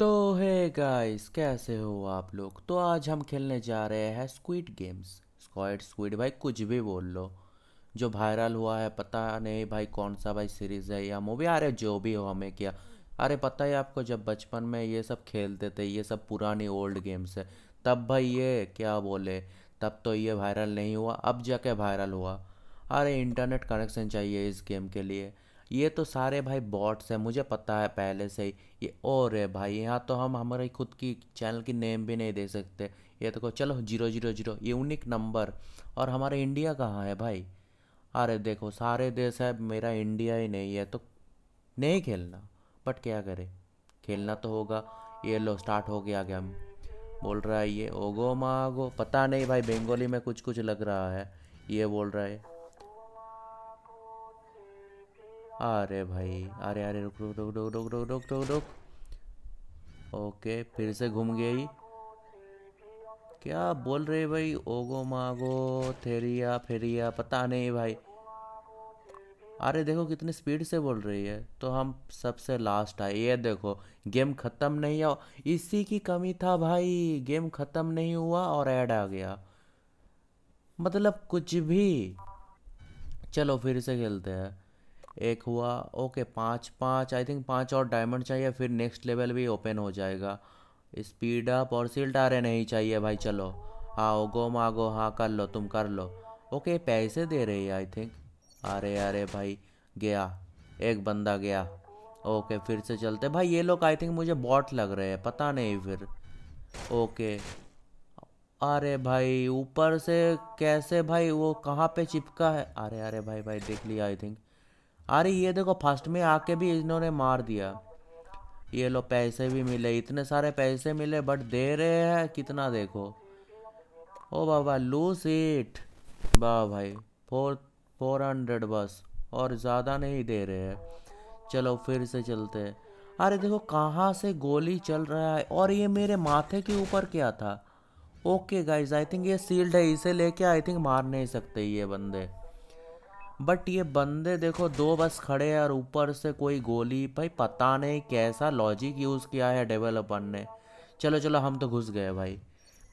तो है गाइस कैसे हो आप लोग तो आज हम खेलने जा रहे हैं स्क्विड गेम्स स्क्वाड स्क्विड भाई कुछ भी बोल लो जो वायरल हुआ है पता नहीं भाई कौन सा भाई सीरीज़ है या मूवी अरे जो भी हो हमें क्या अरे पता है आपको जब बचपन में ये सब खेलते थे ये सब पुरानी ओल्ड गेम्स है तब भाई ये क्या बोले तब तो ये वायरल नहीं हुआ अब जाके वायरल हुआ अरे इंटरनेट कनेक्शन चाहिए इस गेम के लिए ये तो सारे भाई बॉट्स हैं मुझे पता है पहले से ही ये और है भाई यहाँ तो हम हमारे खुद की चैनल की नेम भी नहीं दे सकते ये देखो तो चलो zero zero zero unique number और हमारा इंडिया कहाँ है भाई अरे देखो सारे देश है मेरा इंडिया ही नहीं है तो नहीं खेलना बट क्या करें खेलना तो होगा ये लो स्टार्ट हो गया गेम बोल रहा है ये ओगो मागो पता नहीं भाई बेंगोली में कुछ कुछ लग रहा है ये बोल रहा है अरे भाई अरे अरे रुक रुक रुक रुक रुक रुक रुक रुक रुक ओके फिर से घूम गए क्या बोल रहे भाई ओगो मागो थेरिया फेरिया पता नहीं भाई अरे देखो कितनी स्पीड से बोल रही है तो हम सबसे लास्ट आए ये देखो गेम ख़त्म नहीं हो इसी की कमी था भाई गेम ख़त्म नहीं हुआ और ऐड आ गया मतलब कुछ भी चलो फिर से खेलते हैं एक हुआ ओके पाँच पाँच आई थिंक पाँच और डायमंड चाहिए फिर नेक्स्ट लेवल भी ओपन हो जाएगा स्पीड अप और सिल्ट रहे नहीं चाहिए भाई चलो आओ गो मागो हाँ कर लो तुम कर लो ओके पैसे दे रहे हैं आई थिंक अरे अरे भाई गया एक बंदा गया ओके फिर से चलते भाई ये लोग आई थिंक मुझे बॉट लग रहे हैं पता नहीं फिर ओके अरे भाई ऊपर से कैसे भाई वो कहाँ पे चिपका है अरे अरे भाई भाई देख लिया आई थिंक अरे ये देखो फर्स्ट में आके भी इन्होंने मार दिया ये लो पैसे भी मिले इतने सारे पैसे मिले बट दे रहे हैं कितना देखो ओ बाबा लू इट वाह भाई फोर फोर हंड्रेड बस और ज़्यादा नहीं दे रहे हैं चलो फिर से चलते हैं अरे देखो कहाँ से गोली चल रहा है और ये मेरे माथे के ऊपर क्या था ओके गाइज आई थिंक ये सील्ड है इसे लेके आई थिंक मार नहीं सकते ये बंदे बट ये बंदे देखो दो बस खड़े हैं और ऊपर से कोई गोली भाई पता नहीं कैसा लॉजिक यूज़ किया है डेवलपर ने चलो चलो हम तो घुस गए भाई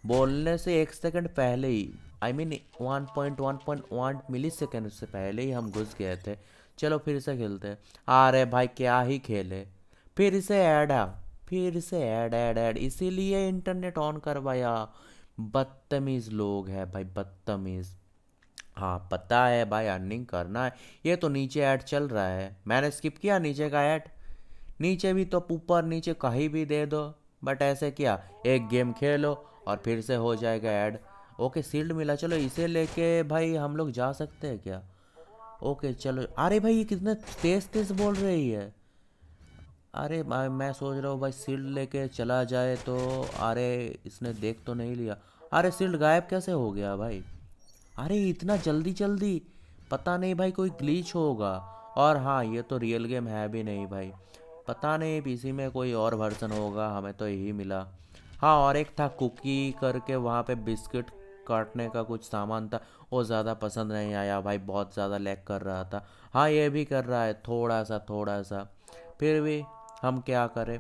बोलने से एक सेकंड पहले ही I mean one point one point one millisecond से पहले ही हम घुस गए थे चलो फिर से खेलते हैं अरे भाई क्या ही खेले फिर से ऐड आ फिर से ऐड ऐड ऐड इसीलिए इंटरनेट ऑन करवाया बदतमीज़ लोग है भाई बदतमीज़ हाँ पता है भाई अर्निंग करना है ये तो नीचे ऐड चल रहा है मैंने स्किप किया नीचे का ऐड नीचे भी तो ऊपर नीचे कहीं भी दे दो बट ऐसे क्या एक गेम खेलो और फिर से हो जाएगा ऐड ओके सील्ड मिला चलो इसे लेके भाई हम लोग जा सकते हैं क्या ओके चलो अरे भाई ये कितने तेज तेज बोल रही है अरे भाई मैं सोच रहा हूँ भाई सील्ड लेके चला जाए तो अरे इसने देख तो नहीं लिया अरे सील्ड गायब कैसे हो गया भाई अरे इतना जल्दी जल्दी पता नहीं भाई कोई ग्लीच होगा और हाँ ये तो रियल गेम है भी नहीं भाई पता नहीं पीसी में कोई और वर्जन होगा हमें तो यही मिला हाँ और एक था कुकी करके वहाँ पे बिस्किट काटने का कुछ सामान था वो ज़्यादा पसंद नहीं आया भाई बहुत ज़्यादा लैग कर रहा था हाँ ये भी कर रहा है थोड़ा सा थोड़ा सा फिर भी हम क्या करें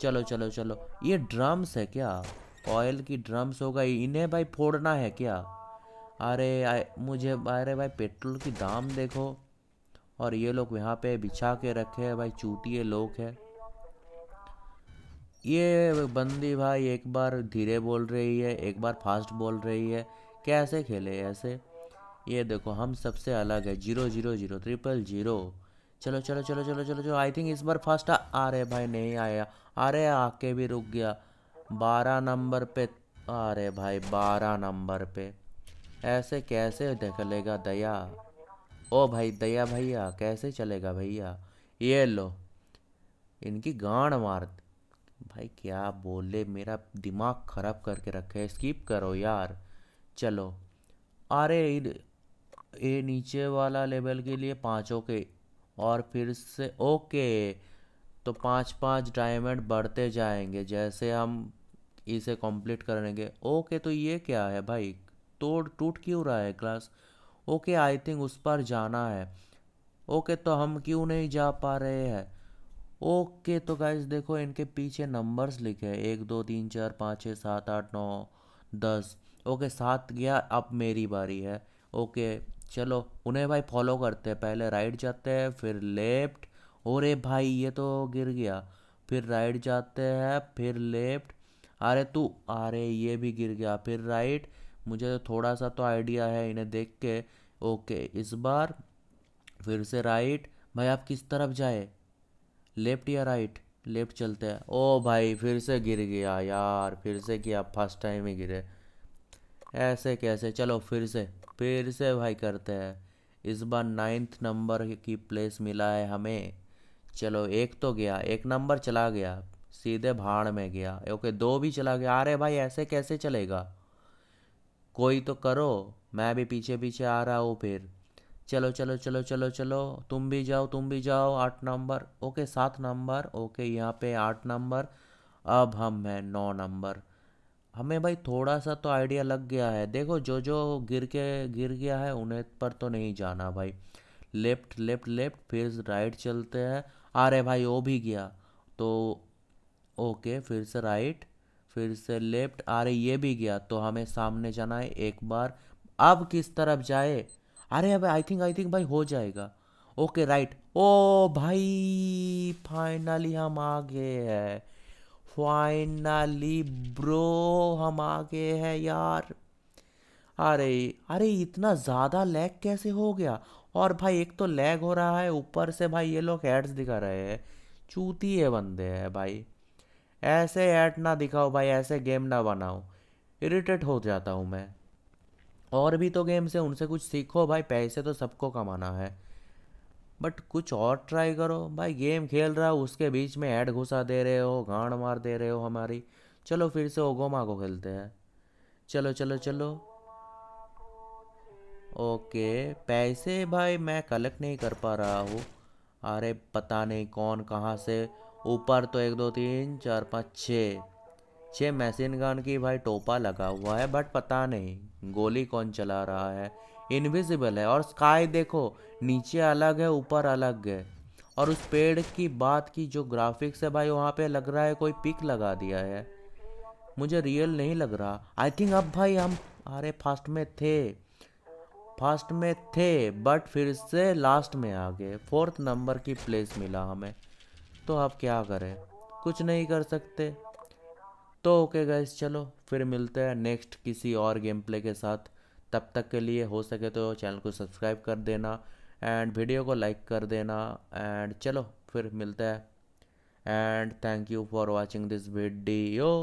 चलो चलो चलो ये ड्रम्स है क्या ऑयल की ड्रम्स होगा इन्हें भाई फोड़ना है क्या अरे मुझे अरे भाई पेट्रोल की दाम देखो और ये लोग यहाँ पे बिछा के रखे हैं भाई चूटिए लोग हैं ये बंदी भाई एक बार धीरे बोल रही है एक बार फास्ट बोल रही है कैसे खेले ऐसे ये देखो हम सबसे अलग है zero zero zero triple zero चलो चलो चलो चलो चलो चलो आई थिंक इस बार फास्ट आ रहे भाई नहीं आया अरे आके भी रुक गया बारह नंबर पे अरे भाई बारह नंबर पे ऐसे कैसे निकलेगा दया ओ भाई दया भैया कैसे चलेगा भैया ये लो इनकी गांड मार भाई क्या बोले मेरा दिमाग खराब करके रखे स्किप करो यार चलो अरे ये नीचे वाला लेवल के लिए पाँचों के और फिर से ओके तो पाँच पाँच डायमंड बढ़ते जाएंगे जैसे हम इसे कंप्लीट करेंगे ओके तो ये क्या है भाई तोड़ टूट क्यों रहा है क्लास ओके आई थिंक उस पर जाना है ओके तो हम क्यों नहीं जा पा रहे हैं ओके तो गाइज देखो इनके पीछे नंबर्स लिखे हैं एक दो तीन चार पाँच छः सात आठ नौ दस ओके सात गया अब मेरी बारी है ओके चलो उन्हें भाई फॉलो करते हैं पहले राइट जाते हैं फिर लेफ्ट अरे भाई ये तो गिर गया फिर राइट जाते हैं फिर लेफ्ट अरे तू अरे ये भी गिर गया फिर राइट मुझे तो थोड़ा सा तो आइडिया है इन्हें देख के ओके इस बार फिर से राइट भाई आप किस तरफ जाए लेफ्ट या राइट लेफ्ट चलते हैं ओ भाई फिर से गिर गया यार फिर से किया फर्स्ट टाइम ही गिरे ऐसे कैसे चलो फिर से फिर से भाई करते हैं इस बार नाइन्थ नंबर की प्लेस मिला है हमें चलो एक तो गया एक नंबर चला गया सीधे भाड़ में गया ओके दो भी चला गया अरे भाई ऐसे कैसे चलेगा कोई तो करो मैं भी पीछे पीछे आ रहा हूँ फिर चलो चलो चलो चलो चलो तुम भी जाओ तुम भी जाओ आठ नंबर ओके सात नंबर ओके यहाँ पे आठ नंबर अब हम हैं नौ नंबर हमें भाई थोड़ा सा तो आइडिया लग गया है देखो जो जो गिर के गिर गया है उन्हें पर तो नहीं जाना भाई लेफ्ट लेफ्ट लेफ्ट फिर राइट चलते हैं अरे भाई वो भी गया तो ओके फिर से राइट फिर से लेफ्ट अरे ये भी गया तो हमें सामने जाना है एक बार अब किस तरफ जाए अरे अब आई थिंक आई थिंक भाई हो जाएगा ओके राइट ओ भाई फाइनली हम आ गए हैं फाइनली ब्रो हम आ गए हैं यार अरे अरे इतना ज़्यादा लैग कैसे हो गया और भाई एक तो लैग हो रहा है ऊपर से भाई ये लोग एड्स दिखा रहे हैं चूती है बंदे हैं भाई ऐसे ऐड ना दिखाओ भाई ऐसे गेम ना बनाओ इरिटेट हो जाता हूँ मैं और भी तो गेम से उनसे कुछ सीखो भाई पैसे तो सबको कमाना है बट कुछ और ट्राई करो भाई गेम खेल रहा हो उसके बीच में ऐड घुसा दे रहे हो गांड मार दे रहे हो हमारी चलो फिर से ओगो मागो खेलते हैं चलो चलो चलो ओके पैसे भाई मैं कलेक्ट नहीं कर पा रहा हूँ अरे पता नहीं कौन कहाँ से ऊपर तो एक दो तीन चार पाँच छः छः मशीन गन की भाई टोपा लगा हुआ है बट पता नहीं गोली कौन चला रहा है इनविजिबल है और स्काई देखो नीचे अलग है ऊपर अलग है और उस पेड़ की बात की जो ग्राफिक्स है भाई वहाँ पे लग रहा है कोई पिक लगा दिया है मुझे रियल नहीं लग रहा आई थिंक अब भाई हम अरे फास्ट में थे फास्ट में थे बट फिर से लास्ट में आ गए फोर्थ नंबर की प्लेस मिला हमें तो आप क्या करें कुछ नहीं कर सकते तो ओके गैस चलो फिर मिलते हैं नेक्स्ट किसी और गेम प्ले के साथ तब तक के लिए हो सके तो चैनल को सब्सक्राइब कर देना एंड वीडियो को लाइक कर देना एंड चलो फिर मिलते हैं and thank you for watching this video